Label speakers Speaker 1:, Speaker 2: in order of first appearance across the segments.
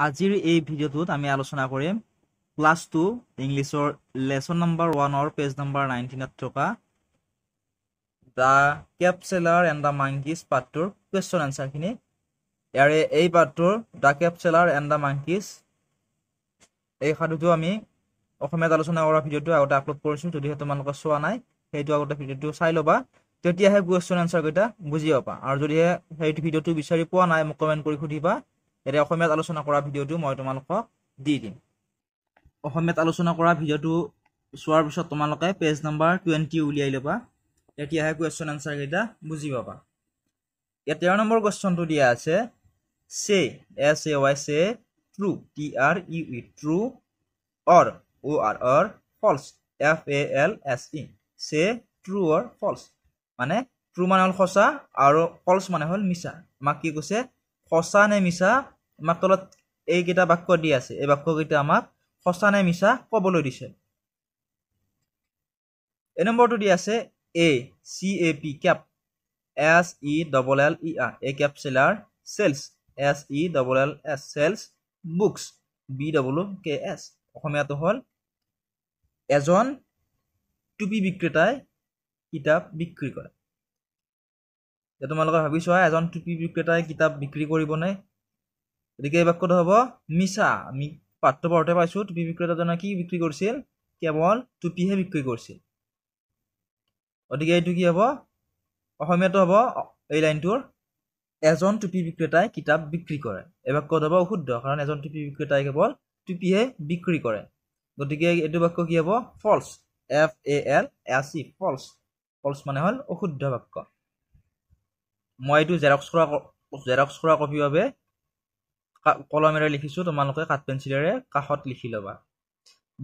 Speaker 1: আজিৰ এই ভিডিঅ'টোত আমি আলোচনা কৰিম ক্লাছ টু ইংলিছৰ লেচন নম্বৰ ওৱানৰ পেজ নম্বৰ নাইনটিনত থকা the cap seller and the monkeys পাৰ্টটোৰ কুৱেশ্যন এনচাৰখিনি ইয়াৰে এই পাৰ্টটোৰ the cap seller and the monkeys এই সাধুটো আমি অসমীয়াত আলোচনা কৰা ভিডিঅ'টো আগতে আপলোড কৰিছোঁ যদিহে তোমালোকে চোৱা নাই সেইটো আগতে ভিডিঅ'টো চাই ল'বা তেতিয়াহে কুৱেশ্যন এনচাৰকেইটা বুজি পাবা আৰু যদিহে সেইটো ভিডিঅ'টো বিচাৰি পোৱা নাই মোক কমেণ্ট কৰি সুধিবা এতিয়া অসমীয়াত আলোচনা কৰা ভিডিঅ'টো মই তোমালোকক দি দিম অসমীয়াত আলোচনা কৰা ভিডিঅ'টো চোৱাৰ পিছত তোমালোকে পেজ নম্বৰ টুৱেণ্টি উলিয়াই ল'বা তেতিয়াহে কুৱেশ্যন এনচাৰকেইটা বুজি পাবা ইয়াত তেৰ নম্বৰ কুৱেশ্যনটো দিয়া আছে say S A Y say true T R U E true or O' R or false F A L S E say true or false মানে ট্ৰু মানে হ'ল সঁচা আৰু ফল্চ মানে হ'ল মিছা আমাক কি কৈছে সঁচা নে মিছা আমাক তলত এইকেইটা বাক্য দি আছে এই বাক্যকেইটা আমাক সঁচা নে মিছা ক'বলৈ দিছে এই নম্বৰটো দি আছে A C A P cap S E double L E R A cap seller sells S E double L S sells books B W K S অসমীয়াটো হ'ল এজন টুপি বিক্ৰেতাই কিতাপ বিক্ৰী কৰে এতিয়া তোমালোকে ভাবিছোঁ এজন টুপি বিক্ৰেতাই কিতাপ বিক্ৰী কৰিবনে গতিকে এই বাক্যটো হ'ব মিছা আমি পাঠটো পঢ়োতে পাইছোঁ টুপি বিক্ৰেতাজনে কি বিক্ৰী কৰিছিল কেৱল টুপিহে বিক্ৰী কৰিছিল গতিকে এইটো কি হ'ব অসমীয়াটো হ'ব এই লাইনটোৰ এজন টুপি বিক্ৰেতাই কিতাপ বিক্ৰী কৰে এই বাক্যটো হ'ব অশুদ্ধ কাৰণ এজন টুপি বিক্ৰেতাই কেৱল টুপিহে বিক্ৰী কৰে গতিকে এইটো বাক্য কি হ'ব false F A L A C false false মানে হ'ল অশুদ্ধ বাক্য মই এইটো জেৰক্স কৰা জেৰক্স কৰা কপিৰ বাবে কলমেৰে লিখিছোঁ তোমালোকে কাঠ পেঞ্চিলেৰে কাষত লিখি ল'বা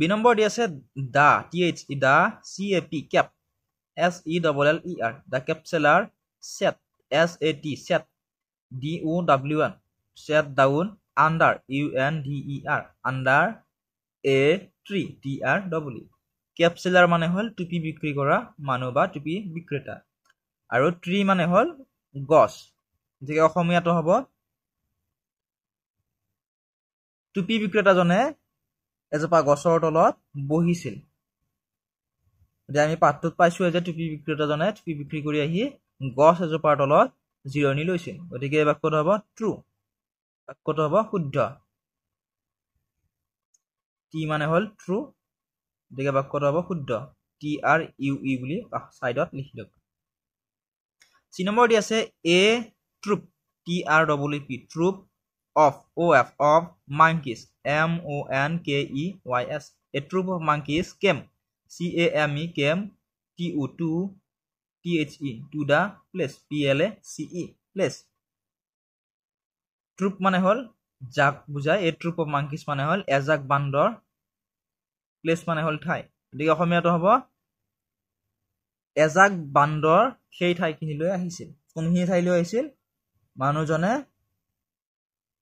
Speaker 1: বি নম্বৰ দি আছে the T H E the C A P cap S E double L E R the cap seller sat S A T sat D O' W N sat down under U N D E R under a tree T R double E cap seller মানে হ'ল টুপি বিক্ৰী কৰা মানুহ বা টুপি বিক্ৰেতা আৰু ট্ৰি মানে হ'ল গছ গতিকে অসমীয়াটো হ'ব টুপি বিক্ৰেতাজনে এজোপা গছৰ তলত বহিছিল এতিয়া আমি পাঠটোত পাইছোঁ যে টুপি বিক্ৰেতাজনে টুপি বিক্ৰী কৰি আহি গছ এজোপাৰ তলত জিৰণি লৈছিল গতিকে এই বাক্যটো হ'ব ট্ৰু বাক্যটো হ'ব শুদ্ধ টি মানে হ'ল ট্ৰু গতিকে বাক্যটো হ'ব শুদ্ধ টি আৰ ইউ ই বুলি ছাইডত লিখি লওক চি নম্বৰ দি আছে a troop T R W P troop of of of monkeys m o n k e y s a troop of monkeys came c a m e came t o t t h e to the place p l a c e place troop মানে হল জাক বুজায় এ troop of মাংকিছ মানে হল এজাক বান্দৰ place মানে হল ঠাই গতিকে অসমীয়াটো হ'ব এজাক বান্দৰ সেই ঠাইখিনিলৈ আহিছিল কোনখিনি ঠাইলৈ আহিছিল মানুহজনে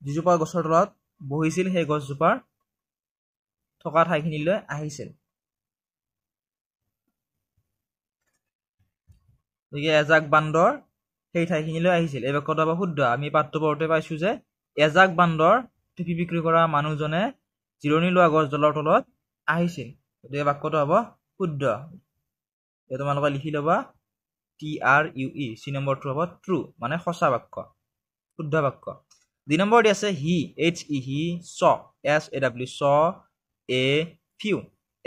Speaker 1: যিজোপা গছৰ তলত বহিছিল সেই গছজোপাৰ থকা ঠাইখিনিলৈ আহিছিল গতিকে এজাক বান্দৰ সেই ঠাইখিনিলৈ আহিছিল এই বাক্যটো বাৰু শুদ্ধ আমি পাঠটো পঢ়োতে পাইছোঁ যে এজাক বান্দৰ টিপি বিক্ৰী কৰা মানুহজনে জিৰণি লোৱা গছডালৰ তলত আহিছিল গতিকে বাক্যটো হ'ব শুদ্ধ এই তোমালোকে লিখি ল'বা T R U E C নম্বৰটো হ'ব ট্ৰু মানে সঁচা বাক্য শুদ্ধ বাক্য দুই নম্বৰ দি আছে he H E he saw S A W saw a few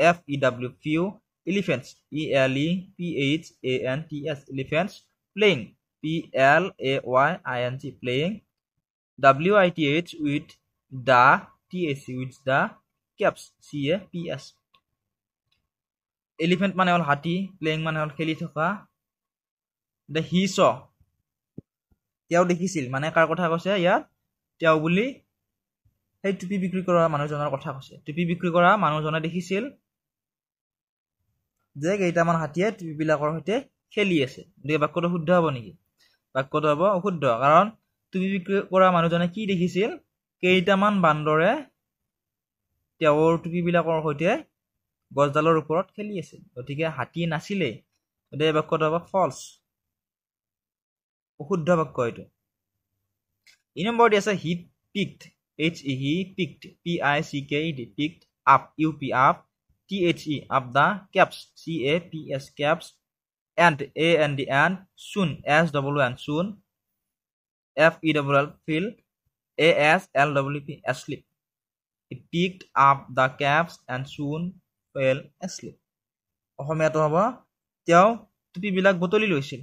Speaker 1: F E W few elephants E L E P H A N T S elephants playing P L A Y I N G playing W I T H with the T A C with the caps C A P S elephant মানে হ'ল হাতী playing মানে হ'ল খেলি থকা the he চ তেওঁ দেখিছিল মানে কাৰ কথা কৈছে ইয়াত তেওঁ বুলি সেই টুপি বিক্ৰী কৰা মানুহজনৰ কথা কৈছে টুপি বিক্ৰী কৰা মানুহজনে দেখিছিল যে কেইটামান হাতীয়ে টুপিবিলাকৰ সৈতে খেলি আছে গতিকে বাক্যটো শুদ্ধ হ'ব নেকি বাক্যটো হ'ব অশুদ্ধ কাৰণ টুপি বিক্ৰী কৰা মানুহজনে কি দেখিছিল কেইটামান বান্দৰে তেওঁৰ টুপিবিলাকৰ সৈতে গছডালৰ ওপৰত খেলি আছিল গতিকে হাতী নাছিলেই গতিকে বাক্যটো হ'ব ফলছ অশুদ্ধ বাক্য এইটো ই নম্বৰ দি আছে he picked H E he picked P I C K D picked up U P up T H E up the caps C A P S caps and A N D N soon S W N soon F E W L fell A S L W P asleep he picked up the caps and soon fell asleep অসমীয়াটো হ'ব তেওঁ টুপিবিলাক বুটলি লৈছিল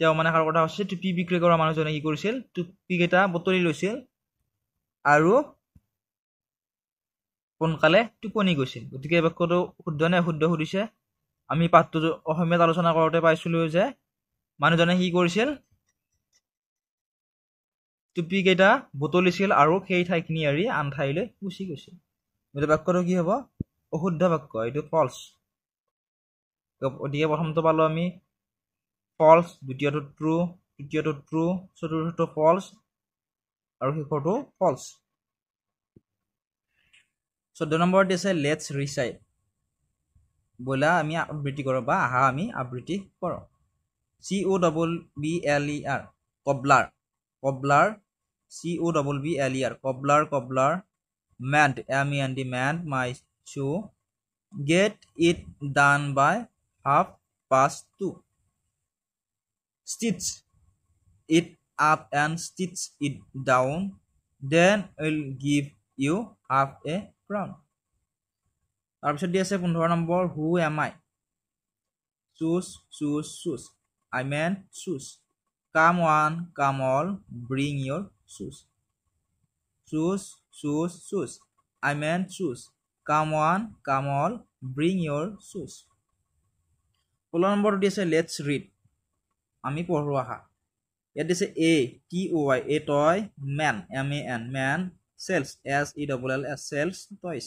Speaker 1: তেওঁ মানে কাৰ কথা কৈছে টুপি বিক্ৰী কৰা মানুহজনে কি কৰিছিল টুপিকেইটা বতৰি লৈছিল আৰু সোনকালে টোপনি গৈছিল গতিকে এই বাক্যটো শুদ্ধ নে শুদ্ধ সুধিছে আমি পাঠটো অসমীয়াত আলোচনা কৰোঁতে পাইছিলোঁ যে মানুহজনে কি কৰিছিল টুপিকেইটা বুটলিছিল আৰু সেই ঠাইখিনি এৰি আন ঠাইলৈ গুচি গৈছিল গতিকে বাক্যটো কি হ'ব অশুদ্ধ বাক্য এইটো ফলছ গতিকে প্ৰথমটো পালোঁ আমি ফলচ দ্বিতীয়টো ট্ৰু তৃতীয়টো ট্ৰু চতুৰ্থটো ফলচ আৰু শেষৰটো ফলচ চৈধ্য নম্বৰত দিছে লেটছ ৰিচাইড ব্ৰইলাৰ আমি আবৃত্তি কৰোঁ বা আহা আমি আবৃত্তি কৰোঁ C O' double B L E R cobbler cobbler C O' double B L E R cobbler cobbler mend M E N D mend my shoe get it done by half past two stitch it up and stitch it down then will give you half a crown তাৰপিছত দি আছে পোন্ধৰ number who am I choose choose choose I man choose come one come all bring your choose choose choose choose I man choose come one come all bring your choose ষোল্ল নম্বৰটো দি আছে let's read আমি পঢ়ো আহা ইয়াত দিছে এ T O Y a toy man M A N man sells S E double L S sells toys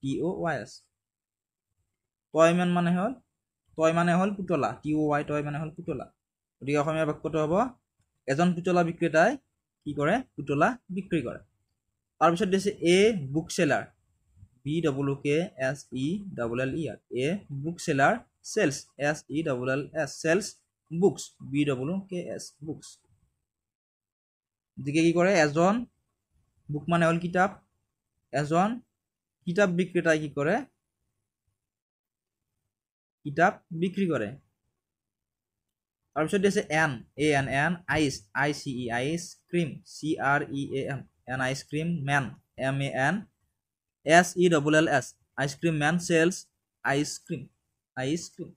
Speaker 1: T O' Y S toy man মানে হ'ল টয় মানে হ'ল পুতলা টি অ' ৱাই টয় মানে হ'ল পুতলা গতিকে অসমীয়া বাক্যটো হ'ব এজন পুতলা বিক্ৰেতাই কি কৰে পুতলা বিক্ৰী কৰে তাৰপিছত দিছে a book seller B double O' K S E double L E R a book seller sells S E double L S sells books B W K S books গতিকে কি কৰে এজন বুক মানে হ'ল কিতাপ এজন কিতাপ বিক্ৰেতাই কি কৰে কিতাপ বিক্ৰী কৰে তাৰপিছত আছে an A N an ice I C E ice cream C R E M N ice cream man M A N S E double L S ice cream man sells ice cream ice cream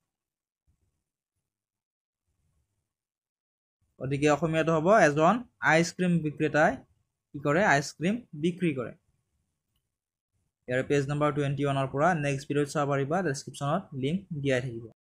Speaker 1: গতিকে অসমীয়াটো হ'ব এজন ice cream বিক্ৰেতাই কি কৰে ice cream বিক্ৰী কৰে ইয়াৰ page number twenty ওৱানৰ পৰা নেক্সট ভিডিঅ'ত চাব পাৰিবা ডেছক্ৰিপশ্যনত লিংক দিয়াই থাকিব